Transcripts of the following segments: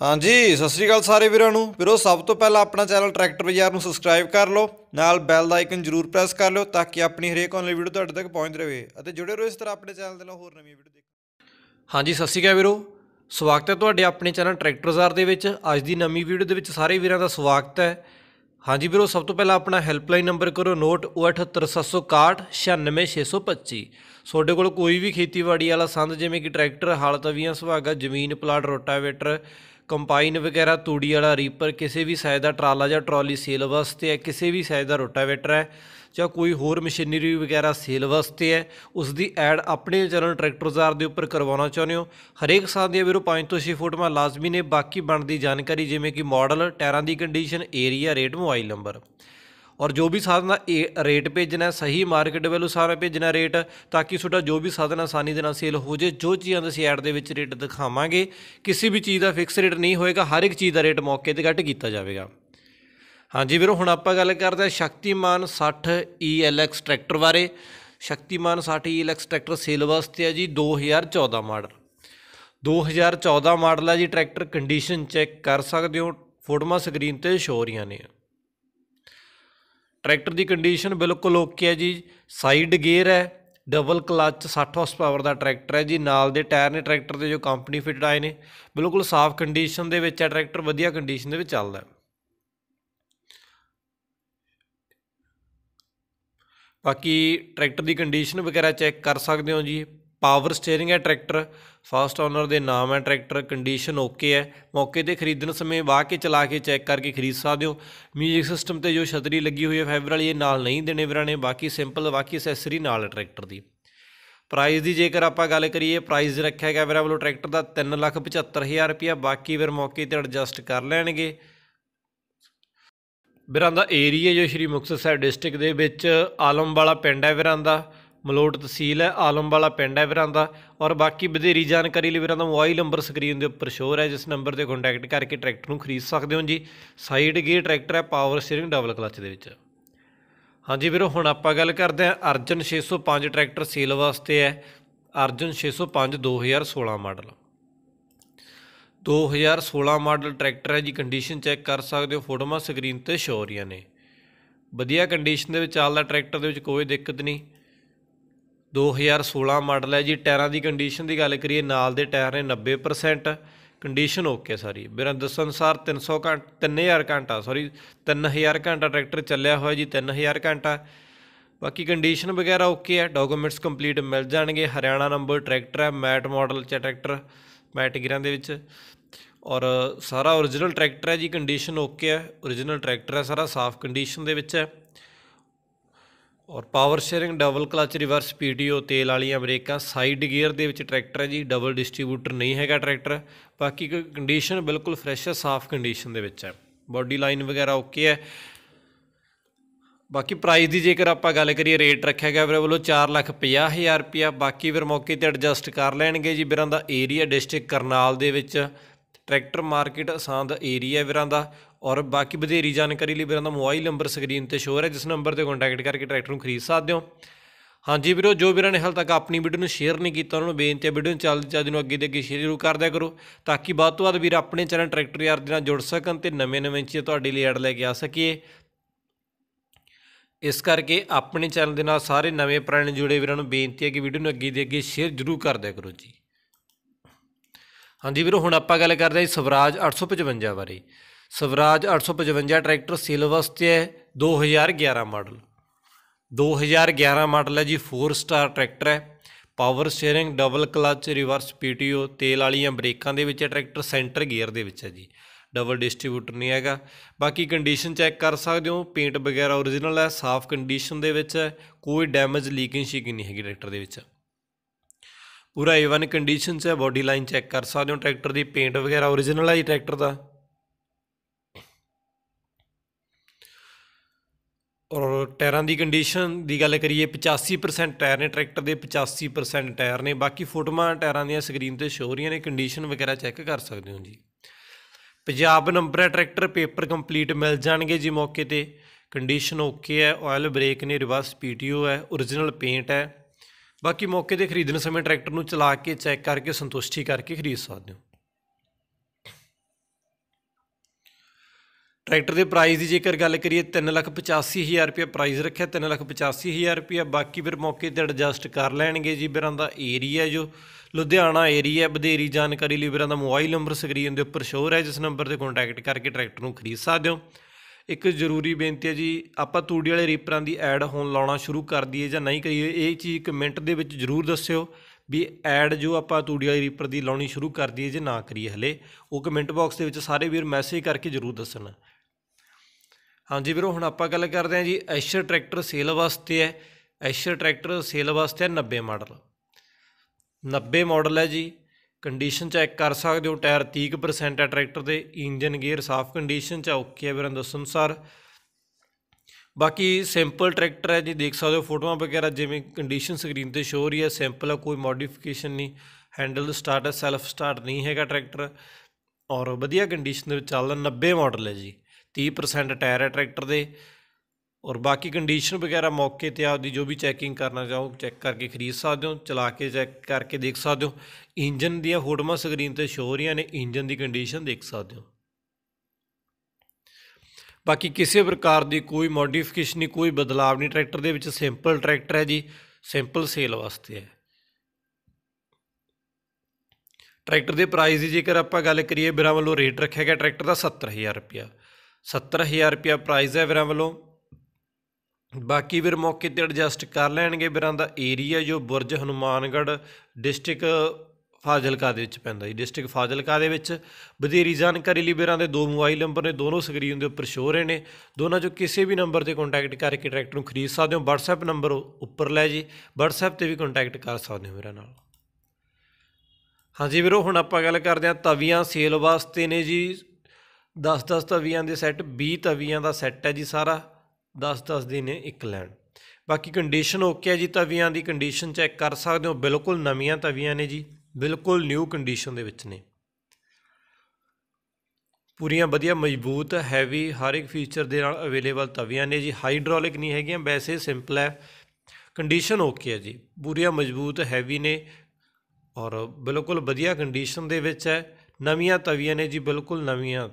ਹਾਂਜੀ ਸਤਿ ਸ੍ਰੀ ਅਕਾਲ ਸਾਰੇ ਵੀਰਾਂ ਨੂੰ ਵੀਰੋ ਸਭ ਤੋਂ ਪਹਿਲਾਂ ਆਪਣਾ ਚੈਨਲ ਟਰੈਕਟਰ ਬਾਜ਼ਾਰ ਨੂੰ ਸਬਸਕ੍ਰਾਈਬ ਕਰ ਲਓ ਨਾਲ ਬੈਲ ਦਾ ਆਈਕਨ ਜ਼ਰੂਰ ਪ੍ਰੈਸ ਕਰ ਲਓ ਤਾਂ ਕਿ ਆਪਣੀ ਹਰੇਕ ਆਨਲਾਈਨ ਵੀਡੀਓ ਤੁਹਾਡੇ ਤੱਕ ਪਹੁੰਚਦੀ ਰਹੇ ਅਤੇ ਜੁੜੇ ਰਹੋ ਇਸ ਤਰ੍ਹਾਂ ਆਪਣੇ ਚੈਨਲ ਦੇ ਨਾਲ ਹੋਰ ਨਵੀਆਂ ਵੀਡੀਓ ਦੇਖਣ ਹਾਂਜੀ ਸਤਿ ਸ੍ਰੀ ਅਕਾਲ ਵੀਰੋ ਸਵਾਗਤ ਹੈ ਤੁਹਾਡੇ ਆਪਣੇ ਚੈਨਲ ਟਰੈਕਟਰ ਬਾਜ਼ਾਰ ਦੇ ਵਿੱਚ ਅੱਜ ਦੀ ਨਵੀਂ ਵੀਡੀਓ ਦੇ ਵਿੱਚ ਸਾਰੇ ਵੀਰਾਂ ਦਾ ਸਵਾਗਤ ਹੈ ਹਾਂਜੀ ਵੀਰੋ ਸਭ ਤੋਂ ਪਹਿਲਾਂ ਆਪਣਾ ਹੈਲਪਲਾਈਨ ਨੰਬਰ ਕਰੋ ਨੋਟ 7876169625 ਤੁਹਾਡੇ ਕੋਲ ਕੋਈ ਵੀ ਖੇਤੀਬਾੜੀ ਵਾਲਾ ਸੰਦ ਜਿਵੇਂ ਕਿ ਟਰੈਕਟਰ ਹਲ ਤਵੀਆਂ ਸੁਹਾਗਾ ਜ਼ਮੀਨ ਪਲਾਟ ਰੋਟਾਵੇਟਰ ਕੰਪਾਈਨ ਵਗੈਰਾ ਤੂੜੀ ਵਾਲਾ ਰੀਪਰ ਕਿਸੇ ਵੀ ਸਾਈਜ਼ ਦਾ ਟਰਾਲਾ ਜਾਂ ਟਰਾਲੀ ਸੇਲ ਵਾਸਤੇ ਹੈ ਕਿਸੇ ਵੀ ਸਾਈਜ਼ ਦਾ ਰੋਟਾਵੇਟਰ ਹੈ ਜਾਂ ਕੋਈ ਹੋਰ ਮਸ਼ੀਨਰੀ ਵਗੈਰਾ ਸੇਲ ਵਾਸਤੇ ਹੈ ਉਸ ਦੀ ਐਡ ਆਪਣੇ ਚੈਨਲ ਟਰੈਕਟਰ ਬਾਜ਼ਾਰ ਦੇ ਉੱਪਰ ਕਰਵਾਉਣਾ ਚਾਹੁੰਦੇ ਹੋ ਹਰੇਕ ਸਾਲ ਦੀ ਵੀਰੋ 5 ਤੋਂ 6 ਫੁੱਟ ਮਾ ਲਾਜ਼ਮੀ ਨੇ ਬਾਕੀ ਬਣਦੀ ਜਾਣਕਾਰੀ ਜਿਵੇਂ ਕਿ ਮਾਡਲ ਟਾਇਰਾਂ ਦੀ condition area rate mobile number ਔਰ ਜੋ ਵੀ ਸਾਧਨ ਰੇਟ ਭੇਜਣਾ ਸਹੀ ਮਾਰਕੀਟ ਵੈਲਿਊ ਸਾਰਾ ਭੇਜਣਾ ਰੇਟ ਤਾਂ ਕਿ ਤੁਹਾਡਾ ਜੋ ਵੀ ਸਾਧਨ ਆਸਾਨੀ ਦੇ ਨਾਲ ਸੇਲ ਹੋ ਜੇ ਜੋ ਚੀਜ਼ਾਂ ਦਾ ਅਸੀਂ ਐਡ ਦੇ ਵਿੱਚ ਰੇਟ ਦਿਖਾਵਾਂਗੇ ਕਿਸੇ ਵੀ ਚੀਜ਼ ਦਾ ਫਿਕਸ ਰੇਟ ਨਹੀਂ ਹੋਏਗਾ ਹਰ ਇੱਕ ਚੀਜ਼ ਦਾ ਰੇਟ ਮੌਕੇ ਤੇ ਘੱਟ ਕੀਤਾ ਜਾਵੇਗਾ ਹਾਂਜੀ ਵੀਰੋ ਹੁਣ ਆਪਾਂ ਗੱਲ ਕਰਦੇ ਹਾਂ ਸ਼ਕਤੀਮਾਨ 60 ELX ਟਰੈਕਟਰ ਬਾਰੇ ਸ਼ਕਤੀਮਾਨ 60 ELX ਟਰੈਕਟਰ ਸੇਲ ਵਾਸਤੇ ਹੈ ਜੀ 2014 ਮਾਡਲ 2014 ਮਾਡਲ ਹੈ ਜੀ ਟਰੈਕਟਰ ਕੰਡੀਸ਼ਨ ਚੈੱਕ ਕਰ ਸਕਦੇ ਹੋ ਫੋਟੋਆਂ ਸਕਰੀਨ ਤੇ ਸ਼ੋ ਰਹੀਆਂ ਨੇ ਟਰੈਕਟਰ ਦੀ ਕੰਡੀਸ਼ਨ ਬਿਲਕੁਲ ਓਕੇ ਹੈ ਜੀ ਸਾਈਡ ਗੇਅਰ ਹੈ ਡਬਲ ਕਲਚ 60 ਹਾਰਸ ਪਾਵਰ ਦਾ ਟਰੈਕਟਰ ਹੈ ਜੀ ਨਾਲ ਦੇ ਟਾਇਰ ਨੇ ਟਰੈਕਟਰ ਦੇ ਜੋ ਕੰਪਨੀ ਫਿਟਡ ਆਏ ਨੇ ਬਿਲਕੁਲ ਸਾਫ਼ ਕੰਡੀਸ਼ਨ ਦੇ ਵਿੱਚ ਹੈ ਟਰੈਕਟਰ ਵਧੀਆ ਕੰਡੀਸ਼ਨ ਦੇ ਵਿੱਚ ਚੱਲਦਾ ਹੈ ਬਾਕੀ ਟਰੈਕਟਰ ਦੀ ਕੰਡੀਸ਼ਨ ਵਗੈਰਾ ਚੈੱਕ ਕਰ ਸਕਦੇ ਹੋ ਜੀ ਪਾਵਰ ਸਟੀering ਹੈ ਟਰੈਕਟਰ ਫਸਟ ਓਨਰ ਦੇ ਨਾਮ ਹੈ ਟਰੈਕਟਰ ਕੰਡੀਸ਼ਨ ਓਕੇ ਹੈ ਮੌਕੇ ਤੇ ਖਰੀਦਣ ਸਮੇਂ ਵਾਹ ਕੇ ਚਲਾ ਕੇ ਚੈੱਕ ਕਰਕੇ ਖਰੀਦ ਸਕਦੇ ਹੋ ਮਿਊਜ਼ਿਕ ਸਿਸਟਮ ਤੇ ਜੋ ਛਤਰੀ ਲੱਗੀ ਹੋਈ ਹੈ ਫਾਈਬਰ ਵਾਲੀ ਇਹ ਨਾਲ ਨਹੀਂ ਦੇਣੇ ਵੀਰਾਂ ਨੇ ਬਾਕੀ ਸਿੰਪਲ ਬਾਕੀ ਅਸੈਸਰੀ ਨਾਲ ਟਰੈਕਟਰ ਦੀ ਪ੍ਰਾਈਸ ਦੀ ਜੇਕਰ ਆਪਾਂ ਗੱਲ ਕਰੀਏ ਪ੍ਰਾਈਸ ਰੱਖਿਆ ਗਿਆ ਵੀਰਾਂ ਵੱਲੋਂ ਟਰੈਕਟਰ ਦਾ 375000 ਰੁਪਿਆ ਬਾਕੀ ਵੀਰ ਮੌਕੇ ਤੇ ਐਡਜਸਟ ਕਰ ਲੈਣਗੇ ਵੀਰਾਂ ਦਾ ਏਰੀਆ ਜੋ ਸ਼੍ਰੀ ਮੁਕਤਸਰ ਸਾਹਿਬ ਡਿਸਟ੍ਰਿਕਟ ਦੇ ਵਿੱਚ ਆਲਮ ਵਾਲਾ ਪਿੰਡ ਹੈ ਵੀਰਾਂ ਦਾ ਮਲੋਟ ਤਹਿਸੀਲ ਹੈ ਵਾਲਾ ਪਿੰਡ ਹੈ ਵੀਰਾਂ ਦਾ ਔਰ ਬਾਕੀ ਵਧੇਰੀ ਜਾਣਕਾਰੀ ਲਈ ਵੀਰਾਂ ਦਾ ਮੋਬਾਈਲ ਨੰਬਰ ਸਕਰੀਨ ਦੇ ਉੱਪਰ ਸ਼ੋਅ ਹੈ ਜਿਸ ਨੰਬਰ ਤੇ ਕੰਟੈਕਟ ਕਰਕੇ ਟਰੈਕਟਰ ਨੂੰ ਖਰੀਦ ਸਕਦੇ ਹੋ ਜੀ ਸਾਈਡ ਗੇ ਟਰੈਕਟਰ ਹੈ ਪਾਵਰ ਸਟੀਅਰਿੰਗ ਡਬਲ ਕਲਚ ਦੇ ਵਿੱਚ ਹਾਂਜੀ ਵੀਰੋ ਹੁਣ ਆਪਾਂ ਗੱਲ ਕਰਦੇ ਹਾਂ ਅਰਜਨ 605 ਟਰੈਕਟਰ ਸੇਲ ਵਾਸਤੇ ਹੈ ਅਰਜਨ 605 2016 ਮਾਡਲ 2016 ਮਾਡਲ ਟਰੈਕਟਰ ਹੈ ਜੀ ਕੰਡੀਸ਼ਨ ਚੈੱਕ ਕਰ ਸਕਦੇ ਹੋ ਫੋਟੋਆਂ ਸਕਰੀਨ ਤੇ ਸ਼ੋਅ ਹੋ ਰਹੀਆਂ ਨੇ ਵਧੀਆ ਕੰਡੀਸ਼ਨ ਦੇ ਵਿੱਚ ਚੱਲਦਾ ਟਰੈਕਟਰ ਦੇ ਵਿੱਚ ਕੋਈ ਦਿੱਕਤ ਨਹੀਂ 2016 ਮਾਡਲ ਹੈ ਜੀ ਟਾਇਰਾਂ ਦੀ ਕੰਡੀਸ਼ਨ ਦੀ ਗੱਲ ਕਰੀਏ ਨਾਲ ਦੇ ਟਾਇਰ ਨੇ 90% ਕੰਡੀਸ਼ਨ ਓਕੇ ਸਾਰੀ ਮੇਰਾ ਦੱਸਣ ਅਨਸਾਰ 300 ਘੰਟਾ 3000 ਘੰਟਾ ਸੌਰੀ 3000 ਘੰਟਾ ਟਰੈਕਟਰ ਚੱਲਿਆ ਹੋਇਆ ਜੀ 3000 ਘੰਟਾ ਬਾਕੀ ਕੰਡੀਸ਼ਨ ਵਗੈਰਾ ਓਕੇ ਹੈ ਡਾਕੂਮੈਂਟਸ ਕੰਪਲੀਟ ਮਿਲ ਜਾਣਗੇ ਹਰਿਆਣਾ ਨੰਬਰ ਟਰੈਕਟਰ ਹੈ ਮੈਟ ਮਾਡਲ ਚ ਟਰੈਕਟਰ ਮੈਟ ਗਿਰਾਂ ਦੇ ਵਿੱਚ ਔਰ ਸਾਰਾ origignal ਟਰੈਕਟਰ ਹੈ ਜੀ ਕੰਡੀਸ਼ਨ ਓਕੇ ਹੈ origignal ਟਰੈਕਟਰ ਹੈ ਸਾਰਾ ਸਾਫ਼ ਕੰਡੀਸ਼ਨ ਦੇ ਵਿੱਚ ਹੈ ਔਰ power steering double clutch reverse PTO ਤੇਲ ਵਾਲੀਆਂ ਬ੍ਰੇਕਾਂ ਸਾਈਡ ਗੀਅਰ ਦੇ ਵਿੱਚ ਟਰੈਕਟਰ ਹੈ ਜੀ ਡਬਲ ਡਿਸਟ੍ਰੀਬਿਊਟਰ ਨਹੀਂ ਹੈਗਾ ਟਰੈਕਟਰ ਬਾਕੀ ਕੰਡੀਸ਼ਨ ਬਿਲਕੁਲ ਫਰੈਸ਼ ਹੈ ਸਾਫ਼ ਕੰਡੀਸ਼ਨ ਦੇ ਵਿੱਚ ਹੈ ਬਾਡੀ ਲਾਈਨ ਵਗੈਰਾ ਓਕੇ ਹੈ ਬਾਕੀ ਪ੍ਰਾਈਸ ਦੀ ਜੇਕਰ ਆਪਾਂ ਗੱਲ ਕਰੀਏ ਰੇਟ ਰੱਖਿਆ ਗਿਆ ਵੀਰੇ ਵੱਲੋਂ 450000 ਰੁਪਿਆ ਬਾਕੀ ਵੀਰ ਮੌਕੇ ਤੇ ਐਡਜਸਟ ਕਰ ਲੈਣਗੇ ਜੀ ਵੀਰਾਂ ਦਾ ਏਰੀਆ ਡਿਸਟ੍ਰਿਕਟ ਕਰਨਾਲ ਦੇ ਵਿੱਚ ਟਰੈਕਟਰ ਮਾਰਕੀਟ ਦਾ ਏਰੀਆ ਵੀਰਾਂ ਦਾ ਔਰ ਬਾਕੀ ਵਧੇਰੀ ਜਾਣਕਾਰੀ ਲਈ ਵੀਰਾਂ ਦਾ ਮੋਬਾਈਲ ਨੰਬਰ ਸਕਰੀਨ ਤੇ ਸ਼ੋਅ ਹੈ ਜਿਸ ਨੰਬਰ ਤੇ ਕੰਟੈਕਟ ਕਰਕੇ ਟਰੈਕਟਰ ਨੂੰ ਖਰੀਦ ਸਕਦੇ ਹੋ ਹਾਂਜੀ ਵੀਰੋ ਜੋ ਵੀਰਾਂ ਨੇ ਹਾਲ ਤੱਕ ਆਪਣੀ ਵੀਡੀਓ ਨੂੰ ਸ਼ੇਅਰ ਨਹੀਂ ਕੀਤਾ ਉਹਨਾਂ ਨੂੰ ਬੇਨਤੀ ਹੈ ਵੀਡੀਓ ਨੂੰ ਚੱਲਦੀ ਚੱਲਦੀ ਨੂੰ ਅੱਗੇ ਦੇ ਅੱਗੇ ਸ਼ੇਅਰ ਜ਼ਰੂਰ ਕਰਦਿਆ ਕਰੋ ਤਾਂ ਕਿ ਬਾਅਦ ਤੋਂ ਬਾਅਦ ਵੀਰ ਆਪਣੇ ਚੈਨਲ ਟਰੈਕਟਰ ਯਾਰ ਦੇ ਨਾਲ ਜੁੜ ਸਕਣ ਤੇ ਨਵੇਂ-ਨਵੇਂ ਚੀਜ਼ ਤੁਹਾਡੇ ਲਈ ਐਡ ਲੈ ਕੇ ਆ ਸਕੀਏ ਇਸ ਕਰਕੇ ਆਪਣੇ ਚੈਨਲ ਦੇ ਨਾਲ ਸਾਰੇ ਨਵੇਂ ਪ੍ਰਾਣ ਜੁੜੇ ਵੀਰਾਂ ਨੂੰ ਬੇਨਤੀ ਹੈ ਕਿ ਵੀਡੀਓ ਨੂੰ ਅੱਗੇ ਦੇ ਅੱਗੇ ਸ਼ੇਅਰ ਜ਼ਰੂਰ ਕਰਦਿਆ ਕਰੋ ਜੀ ਹਾਂਜੀ ਵੀਰੋ ਹੁਣ ਆਪਾਂ ਗੱਲ ਕਰਦੇ ਹਾਂ ਸਵਰਾਜ 855 ਬਾਰੇ ਸਵਰਾਜ 855 ਟਰੈਕਟਰ ਸਿਲਵਸ ਤੇ ਹੈ 2011 ਮਾਡਲ 2011 ਮਾਡਲ ਹੈ ਜੀ 4 ਸਟਾਰ ਟਰੈਕਟਰ ਹੈ power steering double clutch reverse PTO ਤੇਲ ਵਾਲੀਆਂ ਬ੍ਰੇਕਾਂ ਦੇ ਵਿੱਚ ਹੈ ਟਰੈਕਟਰ ਸੈਂਟਰ ਗੇਅਰ ਦੇ ਵਿੱਚ ਹੈ ਜੀ ਡਬਲ ਡਿਸਟ੍ਰੀਬਿਊਟਰ ਨਹੀਂ ਹੈਗਾ ਬਾਕੀ ਕੰਡੀਸ਼ਨ ਚੈੱਕ ਕਰ ਸਕਦੇ ਹੋ ਪੇਂਟ ਵਗੈਰਾ origignal ਹੈ ਸਾਫ਼ ਕੰਡੀਸ਼ਨ ਦੇ ਵਿੱਚ ਹੈ ਕੋਈ ਡੈਮੇਜ ਲੀਕਿੰਗ ਸ਼ੀਕਿੰਗ ਨਹੀਂ ਹੈਗੀ ਟਰੈਕਟਰ ਦੇ ਵਿੱਚ ਪੂਰਾ A1 ਕੰਡੀਸ਼ਨ 'ਚ ਹੈ ਬਾਡੀ ਲਾਈਨ ਚੈੱਕ ਕਰ ਸਕਦੇ ਹੋ ਟਰੈਕਟਰ ਦੀ ਪੇਂਟ ਵਗੈਰਾ origignal ਹੈ ਟਰੈਕਟਰ ਦਾ ਔਰ ਟਾਇਰਾਂ ਦੀ ਕੰਡੀਸ਼ਨ ਦੀ ਗੱਲ ਕਰੀਏ 85% ਟਾਇਰ ਨੇ ਟਰੈਕਟਰ ਦੇ 85% ਟਾਇਰ ਨੇ ਬਾਕੀ ਫੋਟੋਆਂ ਟਾਇਰਾਂ ਦੀਆਂ ਸਕਰੀਨ ਤੇ ਸ਼ੋ ਰਹੀਆਂ ਨੇ ਕੰਡੀਸ਼ਨ ਵਗੈਰਾ ਚੈੱਕ ਕਰ ਸਕਦੇ ਹੋ ਜੀ ਪੰਜਾਬ ਨੰਬਰ ਹੈ ਟਰੈਕਟਰ ਪੇਪਰ ਕੰਪਲੀਟ ਮਿਲ ਜਾਣਗੇ ਜੀ ਮੌਕੇ ਤੇ ਕੰਡੀਸ਼ਨ ਓਕੇ ਹੈ ਆਇਲ ਬ੍ਰੇਕ ਨੇ ਰਿਵਰਸ ਪੀਟੀਓ ਹੈ origignal ਪੇਂਟ ਹੈ ਬਾਕੀ ਮੌਕੇ ਤੇ ਖਰੀਦਣ ਸਮੇਂ ਟਰੈਕਟਰ ਨੂੰ ਚਲਾ ਕੇ ਚੈੱਕ ਕਰਕੇ ਸੰਤੁਸ਼ਟੀ ਕਰਕੇ ਖਰੀਦ ਸਕਦੇ ਹੋ ਟਰੈਕਟਰ ਦੇ ਪ੍ਰਾਈਸ ਦੀ ਜੇਕਰ ਗੱਲ ਕਰੀਏ 385000 ਰੁਪਏ ਪ੍ਰਾਈਸ ਰੱਖਿਆ 385000 ਰੁਪਏ ਬਾਕੀ ਫਿਰ ਮੌਕੇ ਤੇ ਐਡਜਸਟ ਕਰ ਲੈਣਗੇ ਜੀ ਵੀਰਾਂ ਦਾ ਏਰੀਆ ਜੋ ਲੁਧਿਆਣਾ ਏਰੀਆ ਬਧੇਰੀ ਜਾਣਕਾਰੀ ਲਈ ਵੀਰਾਂ ਦਾ ਮੋਬਾਈਲ ਨੰਬਰ ਸਕਰੀਨ ਦੇ ਉੱਪਰ ਸ਼ੋਅ ਹੈ ਜਿਸ ਨੰਬਰ ਤੇ ਕੰਟੈਕਟ ਕਰਕੇ ਟਰੈਕਟਰ ਨੂੰ ਖਰੀਦ ਸਕਦੇ ਹੋ ਇੱਕ ਜ਼ਰੂਰੀ ਬੇਨਤੀ ਹੈ ਜੀ ਆਪਾਂ ਤੂੜੀ ਵਾਲੇ ਰੀਪਰਾਂ ਦੀ ਐਡ ਹੋਣ ਲਾਉਣਾ ਸ਼ੁਰੂ ਕਰ ਦਈਏ ਜਾਂ ਨਹੀਂ ਕਰੀਏ ਇਹ ਚੀਜ਼ ਕਮੈਂਟ ਦੇ ਵਿੱਚ ਜ਼ਰੂਰ ਦੱਸਿਓ ਵੀ ਐਡ ਜੋ ਆਪਾਂ ਤੂੜੀ ਵਾਲੇ ਰੀਪਰ ਦੀ ਲਾਉਣੀ ਸ਼ੁਰੂ ਕਰ ਦਈਏ ਜੇ ਨਾ ਕਰੀਏ ਹਲੇ ਉਹ ਕਮੈਂਟ ਬਾਕਸ ਦੇ ਵਿੱਚ ਸਾਰੇ ਵੀਰ ਮੈਸੇਜ ਕਰਕੇ ਜ਼ਰੂਰ ਦੱਸਣ ਹਾਂਜੀ ਵੀਰੋ ਹੁਣ ਆਪਾਂ ਗੱਲ ਕਰਦੇ ਹਾਂ ਜੀ ਐਸ਼ਰ ਟਰੈਕਟਰ ਸੇਲ ਵਾਸਤੇ ਹੈ ਐਸ਼ਰ ਟਰੈਕਟਰ ਸੇਲ ਵਾਸਤੇ ਹੈ 90 ਮਾਡਲ 90 ਮਾਡਲ ਹੈ ਜੀ ਕੰਡੀਸ਼ਨ ਚੈੱਕ ਕਰ ਸਕਦੇ ਹੋ ਟਾਇਰ 30% ਹੈ ਟਰੈਕਟਰ ਦੇ ਇੰਜਨ ਗੇਅਰ ਸਾਫ਼ ਕੰਡੀਸ਼ਨ ਚ ਓਕੇ ਹੈ ਵੀਰਾਂ ਦੱਸੋ ਅਨੁਸਾਰ ਬਾਕੀ ਸਿੰਪਲ ਟਰੈਕਟਰ ਹੈ ਜੀ ਦੇਖ ਸਕਦੇ ਹੋ ਫੋਟੋਆਂ ਵਗੈਰਾ ਜਿਵੇਂ ਕੰਡੀਸ਼ਨ ਸਕਰੀਨ ਤੇ ਸ਼ੋ ਹੋ ਰਹੀ ਹੈ ਸਿੰਪਲ ਹੈ ਕੋਈ ਮੋਡੀਫਿਕੇਸ਼ਨ ਨਹੀਂ ਹੈਂਡਲ ਸਟਾਰਟ ਹੈ ਸੈਲਫ ਸਟਾਰਟ ਨਹੀਂ ਹੈਗਾ ਟਰੈਕਟਰ ਔਰ ਵਧੀਆ ਕੰਡੀਸ਼ਨ ਦੇ ਵਿੱਚ ਚੱਲਦਾ 90 ਮਾਡਲ ਹੈ ਜੀ 30% ਟਾਇਰ ਹੈ ਟਰੈਕਟਰ ਦੇ ਔਰ ਬਾਕੀ ਕੰਡੀਸ਼ਨ ਵਗੈਰਾ ਮੌਕੇ ਤੇ ਆਪਦੀ ਜੋ ਵੀ ਚੈਕਿੰਗ ਕਰਨਾ ਚਾਹੋ ਚੈੱਕ ਕਰਕੇ ਖਰੀਦ ਸਕਦੇ ਹੋ ਚਲਾ ਕੇ ਚੈੱਕ ਕਰਕੇ ਦੇਖ ਸਕਦੇ ਹੋ ਇੰਜਨ ਦੀਆਂ ਫੋਟੋਆਂ ਸਕਰੀਨ ਤੇ ਸ਼ੋ ਹੋ ਰਹੀਆਂ ਨੇ ਇੰਜਨ ਦੀ ਕੰਡੀਸ਼ਨ ਦੇਖ ਸਕਦੇ ਹੋ ਬਾਕੀ ਕਿਸੇ ਪ੍ਰਕਾਰ ਦੀ ਕੋਈ ਮੋਡੀਫਿਕੇਸ਼ਨ ਨਹੀਂ ਕੋਈ ਬਦਲਾਵ ਨਹੀਂ ਟਰੈਕਟਰ ਦੇ ਵਿੱਚ ਸਿੰਪਲ ਟਰੈਕਟਰ ਹੈ ਜੀ ਸਿੰਪਲ ਸੇਲ ਵਾਸਤੇ ਹੈ ਟਰੈਕਟਰ ਦੇ ਪ੍ਰਾਈਸ ਦੀ ਜੇਕਰ ਆਪਾਂ ਗੱਲ ਕਰੀਏ ਬਿਰਾਂ ਵੱਲੋਂ ਰੇਟ ਰੱਖਿਆ ਗਿਆ ਟਰੈਕਟਰ ਦਾ 70000 ਰੁਪਿਆ 70000 ਰੁਪਿਆ ਪ੍ਰਾਈਸ ਹੈ ਬਿਰਾਂ ਵੱਲੋਂ ਬਾਕੀ ਵੀਰ ਮੌਕੇ ਤੇ ਐਡਜਸਟ ਕਰ ਲੈਣਗੇ ਵੀਰਾਂ ਦਾ ਏਰੀਆ ਜੋ ਬੁਰਜ ਹਨੂਮਾਨਗੜ ਡਿਸਟ੍ਰਿਕਟ ਫਾਜ਼ਿਲਕਾ ਦੇ ਵਿੱਚ ਪੈਂਦਾ ਜੀ ਡਿਸਟ੍ਰਿਕਟ ਫਾਜ਼ਿਲਕਾ ਦੇ ਵਿੱਚ ਵਧੇਰੀ ਜਾਣਕਾਰੀ ਲਈ ਵੀਰਾਂ ਦੇ ਦੋ ਮੋਬਾਈਲ ਨੰਬਰ ਨੇ ਦੋਨੋਂ ਸਕਰੀਨ ਦੇ ਉੱਪਰ ਸ਼ੋਅ ਰਹੇ ਨੇ ਦੋਨਾਂ ਚੋਂ ਕਿਸੇ ਵੀ ਨੰਬਰ ਤੇ ਕੰਟੈਕਟ ਕਰਕੇ ਡਾਇਰੈਕਟਰ ਨੂੰ ਖਰੀਦ ਸਕਦੇ ਹੋ WhatsApp ਨੰਬਰ ਉੱਪਰ ਲੈ ਜੀ WhatsApp ਤੇ ਵੀ ਕੰਟੈਕਟ ਕਰ ਸਕਦੇ ਹੋ ਮੇਰੇ ਨਾਲ ਹਾਂਜੀ ਵੀਰੋ ਹੁਣ ਆਪਾਂ ਗੱਲ ਕਰਦੇ ਹਾਂ ਤਵੀਆਂ ਸੇਲ ਵਾਸਤੇ ਨੇ ਜੀ 10-10 ਤਵੀਆਂ ਦੇ ਸੈੱਟ 20 ਤਵੀਆਂ ਦਾ ਸੈੱਟ ਹੈ ਜੀ ਸਾਰਾ 10-10 ਦੀ ਨੇ ਇੱਕ ਲੈਣ ਬਾਕੀ ਕੰਡੀਸ਼ਨ ਓਕੇ ਹੈ ਜੀ ਤਵੀਆਂ ਦੀ ਕੰਡੀਸ਼ਨ ਚੈੱਕ ਕਰ ਸਕਦੇ ਹੋ ਬਿਲਕੁਲ ਨਵੀਆਂ ਤਵੀਆਂ ਨੇ ਜੀ ਬਿਲਕੁਲ ਨਿਊ ਕੰਡੀਸ਼ਨ ਦੇ ਵਿੱਚ ਨੇ ਪੂਰੀਆਂ ਵਧੀਆ ਮਜ਼ਬੂਤ ਹੈਵੀ ਹਰ ਇੱਕ ਫੀਚਰ ਦੇ ਨਾਲ ਅਵੇਲੇਬਲ ਤਵੀਆਂ ਨੇ ਜੀ ਹਾਈਡ੍ਰੋਲਿਕ ਨਹੀਂ ਹੈਗੀਆਂ ਵੈਸੇ ਸਿੰਪਲ ਹੈ ਕੰਡੀਸ਼ਨ ਓਕੇ ਹੈ ਜੀ ਪੂਰੀਆਂ ਮਜ਼ਬੂਤ ਹੈਵੀ ਨੇ ਔਰ ਬਿਲਕੁਲ ਵਧੀਆ ਕੰਡੀਸ਼ਨ ਦੇ ਵਿੱਚ ਹੈ ਨਵੀਆਂ ਤਵੀਆਂ ਨੇ ਜੀ ਬਿਲਕੁਲ ਨਵੀਆਂ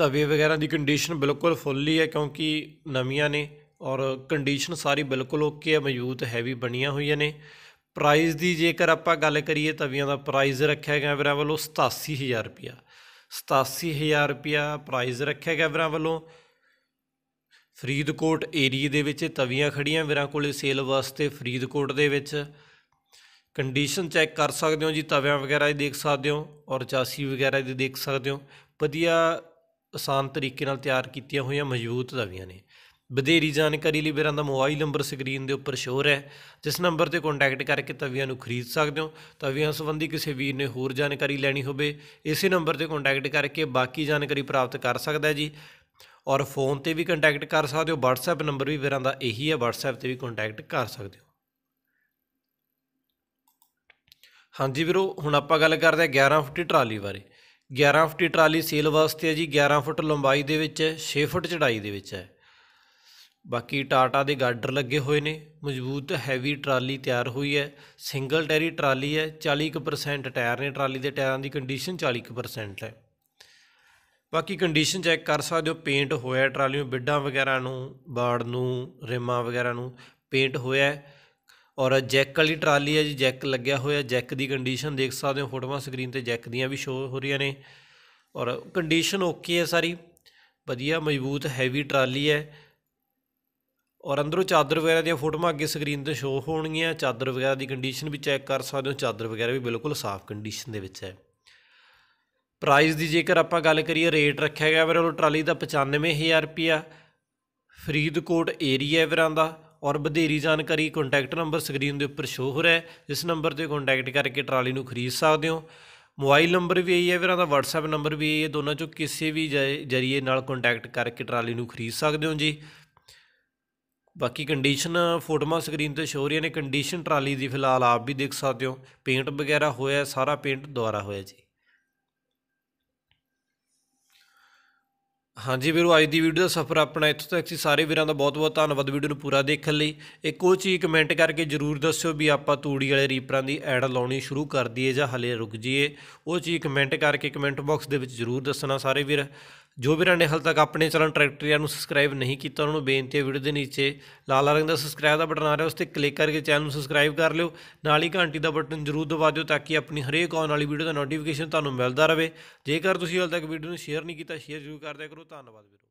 ਤਵੇ ਵਗੈਰਾ ਦੀ ਕੰਡੀਸ਼ਨ ਬਿਲਕੁਲ ਫੁੱਲੀ ਹੈ ਕਿਉਂਕਿ ਨਵੀਆਂ ਨੇ ਔਰ ਕੰਡੀਸ਼ਨ ਸਾਰੀ ਬਿਲਕੁਲ ਓਕੇ ਹੈ ਮੌਜੂਦ ਹੈਵੀ ਬਣੀਆਂ ਹੋਈਆਂ ਨੇ ਪ੍ਰਾਈਸ ਦੀ ਜੇਕਰ ਆਪਾਂ ਗੱਲ ਕਰੀਏ ਤਵੀਆਂ ਦਾ ਪ੍ਰਾਈਸ ਰੱਖਿਆ ਗਿਆ ਵੀਰਾਂ ਵੱਲੋਂ 87000 ਰੁਪਿਆ 87000 ਰੁਪਿਆ ਪ੍ਰਾਈਸ ਰੱਖਿਆ ਗਿਆ ਵੀਰਾਂ ਵੱਲੋਂ ਫਰੀਦਕੋਟ ਏਰੀਆ ਦੇ ਵਿੱਚ ਤਵੀਆਂ ਖੜੀਆਂ ਵੀਰਾਂ ਕੋਲੇ ਸੇਲ ਵਾਸਤੇ ਫਰੀਦਕੋਟ ਦੇ ਵਿੱਚ ਕੰਡੀਸ਼ਨ ਚੈੱਕ ਕਰ ਸਕਦੇ ਹੋ ਜੀ ਤਵਿਆਂ ਵਗੈਰਾ ਦੀ ਦੇਖ ਸਕਦੇ ਹੋ ਔਰ ਚਾਸੀ ਵਗੈਰਾ ਦੀ ਦੇਖ ਸਕਦੇ ਹੋ ਵਧੀਆ ਆਸਾਨ ਤਰੀਕੇ ਨਾਲ ਤਿਆਰ ਕੀਤੀਆਂ ਹੋਈਆਂ ਮਜ਼ਬੂਤ ਦਵੀਆਂ ਨੇ ਵਧੇਰੀ ਜਾਣਕਾਰੀ ਲਈ ਵੀਰਾਂ ਦਾ ਮੋਬਾਈਲ ਨੰਬਰ ਸਕਰੀਨ ਦੇ ਉੱਪਰ ਸ਼ੋਅ ਹੈ ਜਿਸ ਨੰਬਰ ਤੇ ਕੰਟੈਕਟ ਕਰਕੇ ਤਵੀਆਂ ਨੂੰ ਖਰੀਦ ਸਕਦੇ ਹੋ ਤਵੀਆਂ ਸੰਬੰਧੀ ਕਿਸੇ ਵੀਰ ਨੇ ਹੋਰ ਜਾਣਕਾਰੀ ਲੈਣੀ ਹੋਵੇ ਇਸੇ ਨੰਬਰ ਤੇ ਕੰਟੈਕਟ ਕਰਕੇ ਬਾਕੀ ਜਾਣਕਾਰੀ ਪ੍ਰਾਪਤ ਕਰ ਸਕਦਾ ਹੈ ਜੀ ਔਰ ਫੋਨ ਤੇ ਵੀ ਕੰਟੈਕਟ ਕਰ ਸਕਦੇ ਹੋ WhatsApp ਨੰਬਰ ਵੀ ਵੀਰਾਂ ਦਾ ਇਹੀ ਹੈ WhatsApp ਤੇ ਵੀ ਕੰਟੈਕਟ ਕਰ ਸਕਦੇ ਹੋ ਹਾਂਜੀ ਵੀਰੋ ਹੁਣ ਆਪਾਂ ਗੱਲ ਕਰਦੇ ਹਾਂ 11 ਫੁੱਟੀ ਟਰਾਲੀ ਬਾਰੇ 11 ਫੁੱਟ ਟਰਾਲੀ ਸੇਲ ਵਾਸਤੇ ਹੈ ਜੀ 11 ਫੁੱਟ ਲੰਬਾਈ ਦੇ ਵਿੱਚ ਹੈ 6 ਫੁੱਟ ਚੜਾਈ ਦੇ ਵਿੱਚ ਹੈ ਬਾਕੀ ਟਾਟਾ ਦੇ ਗਾਰਡਰ ਲੱਗੇ ਹੋਏ ਨੇ ਮਜ਼ਬੂਤ ਹੈਵੀ ਟਰਾਲੀ ਤਿਆਰ ਹੋਈ ਹੈ ਸਿੰਗਲ ਟੈਰੀ ਟਰਾਲੀ ਹੈ 40% ਟਾਇਰ ਨੇ ਟਰਾਲੀ ਦੇ ਟਾਇਰਾਂ ਦੀ ਕੰਡੀਸ਼ਨ 40% ਹੈ ਬਾਕੀ ਕੰਡੀਸ਼ਨ ਚੈੱਕ ਕਰ ਸਕਦੇ ਹੋ ਪੇਂਟ ਹੋਇਆ ਟਰਾਲੀ ਨੂੰ ਬਿੱਡਾਂ ਵਗੈਰਾ ਨੂੰ ਬਾੜ ਨੂੰ ਰਿਮਾਂ ਵਗੈਰਾ ਨੂੰ ਪੇਂਟ ਹੋਇਆ ਔਰ ਜੈਕ ਵਾਲੀ ਟਰਾਲੀ ਹੈ ਜੀ ਜੈਕ ਲੱਗਿਆ ਹੋਇਆ ਜੈਕ ਦੀ ਕੰਡੀਸ਼ਨ ਦੇਖ ਸਕਦੇ ਹੋ ਫੋਟੋਆਂ ਸਕਰੀਨ ਤੇ ਜੈਕ ਦੀਆਂ ਵੀ ਸ਼ੋ ਹੋ ਰਹੀਆਂ ਨੇ ਔਰ ਕੰਡੀਸ਼ਨ ਓਕੇ ਹੈ ਸਾਰੀ ਵਧੀਆ ਮਜ਼ਬੂਤ ਹੈਵੀ ਟਰਾਲੀ ਹੈ ਔਰ ਅੰਦਰੋਂ ਚਾਦਰ ਵਗੈਰਾ ਦੀਆਂ ਫੋਟੋਆਂ ਅੱਗੇ ਸਕਰੀਨ ਤੇ ਸ਼ੋ ਹੋਣਗੀਆਂ ਚਾਦਰ ਵਗੈਰਾ ਦੀ ਕੰਡੀਸ਼ਨ ਵੀ ਚੈੱਕ ਕਰ ਸਕਦੇ ਹੋ ਚਾਦਰ ਵਗੈਰਾ ਵੀ ਬਿਲਕੁਲ ਸਾਫ਼ ਕੰਡੀਸ਼ਨ ਦੇ ਵਿੱਚ ਹੈ ਪ੍ਰਾਈਸ ਦੀ ਜੇਕਰ ਆਪਾਂ ਗੱਲ ਕਰੀਏ ਰੇਟ ਰੱਖਿਆ ਗਿਆ ਵੀਰੋ ਟਰਾਲੀ ਦਾ 95000 ਰੁਪਿਆ ਫਰੀਦਕੋਟ ਏਰੀਆ ਵੀਰਾਂ ਦਾ ਔਰ ਵਧੇਰੀ ਜਾਣਕਾਰੀ ਕੰਟੈਕਟ ਨੰਬਰ ਸਕਰੀਨ ਦੇ ਉੱਪਰ ਸ਼ੋ ਹੋ ਰਿਹਾ ਹੈ ਇਸ ਨੰਬਰ ਤੇ ਕੰਟੈਕਟ ਕਰਕੇ ਟਰਾਲੀ ਨੂੰ ਖਰੀਦ ਸਕਦੇ ਹੋ ਮੋਬਾਈਲ ਨੰਬਰ ਵੀ ਇਹੀ ਹੈ ਵੀਰਾਂ ਦਾ WhatsApp ਨੰਬਰ ਵੀ ਇਹ ਦੋਨਾਂ ਚੋਂ ਕਿਸੇ ਵੀ ਜਰੀਏ ਨਾਲ ਕੰਟੈਕਟ ਕਰਕੇ ਟਰਾਲੀ ਨੂੰ ਖਰੀਦ ਸਕਦੇ ਹੋ ਜੀ ਬਾਕੀ ਕੰਡੀਸ਼ਨ ਫੋਟੋਆਂ ਸਕਰੀਨ ਤੇ ਸ਼ੋ ਰਹੀਆਂ ਨੇ ਕੰਡੀਸ਼ਨ ਟਰਾਲੀ ਦੀ ਫਿਲਹਾਲ ਆਪ ਵੀ ਦੇਖ ਸਕਦੇ ਹੋ ਪੇਂਟ ਵਗੈਰਾ ਹੋਇਆ ਸਾਰਾ ਪੇਂਟ ਦੁਆਰਾ ਹੋਇਆ ਜੀ ਹਾਂਜੀ ਵੀਰੋ ਅੱਜ ਦੀ ਵੀਡੀਓ ਦਾ ਸਫ਼ਰ ਆਪਣਾ ਇੱਥੋਂ ਤੱਕ ਸੀ ਸਾਰੇ ਵੀਰਾਂ ਦਾ ਬਹੁਤ-ਬਹੁਤ ਧੰਨਵਾਦ ਵੀਡੀਓ ਨੂੰ ਪੂਰਾ ਦੇਖਣ ਲਈ ਇੱਕ ਉਹ ਚੀਜ਼ ਕਮੈਂਟ ਕਰਕੇ ਜਰੂਰ ਦੱਸਿਓ ਵੀ ਆਪਾਂ ਤੂੜੀ ਵਾਲੇ ਰੀਪਰਾਂ ਦੀ ਐਡ ਲਾਉਣੀ ਸ਼ੁਰੂ ਕਰ ਦਈਏ ਜਾਂ ਹਲੇ ਰੁਕ ਜਾਈਏ ਉਹ ਚੀਜ਼ ਕਮੈਂਟ ਕਰਕੇ ਕਮੈਂਟ ਬਾਕਸ ਦੇ ਵਿੱਚ ਜਰੂਰ ਦੱਸਣਾ ਸਾਰੇ ਵੀਰ ਜੋ ਵੀਰਾਂ ਨੇ ਹਾਲ ਤੱਕ ਆਪਣੇ ਚੈਨਲ ਟਰੈਕਟਰੀਆ ਨੂੰ ਸਬਸਕ੍ਰਾਈਬ ਨਹੀਂ ਕੀਤਾ ਉਹਨਾਂ ਨੂੰ ਬੇਨਤੀ ਹੈ ਵੀਡੀਓ ਦੇ ਨੀਚੇ ਲਾਲ ਰੰਗ ਦਾ ਸਬਸਕ੍ਰਾਈਬ ਦਾ ਬਟਨ ਆ ਰਿਹਾ ਉਸ ਤੇ ਕਲਿੱਕ ਕਰਕੇ ਚੈਨਲ ਨੂੰ ਸਬਸਕ੍ਰਾਈਬ ਕਰ ਲਿਓ ਨਾਲ ਹੀ ਘੰਟੀ ਦਾ ਬਟਨ ਜ਼ਰੂਰ ਦਬਾ ਦਿਓ ਤਾਂ ਕਿ ਆਪਣੀ ਹਰੇਕ ਆਉਣ ਵਾਲੀ ਵੀਡੀਓ ਦਾ ਨੋਟੀਫਿਕੇਸ਼ਨ ਤੁਹਾਨੂੰ ਮਿਲਦਾ ਰਹੇ ਜੇਕਰ ਤੁਸੀਂ ਹਾਲ ਤੱਕ ਵੀਡੀਓ ਨੂੰ ਸ਼ੇਅਰ ਨਹੀਂ ਕੀਤਾ ਸ਼ੇਅਰ ਜ਼ਰੂਰ ਕਰ ਦਿਆ ਕਰੋ ਧੰਨਵਾਦ ਵੀਰੋ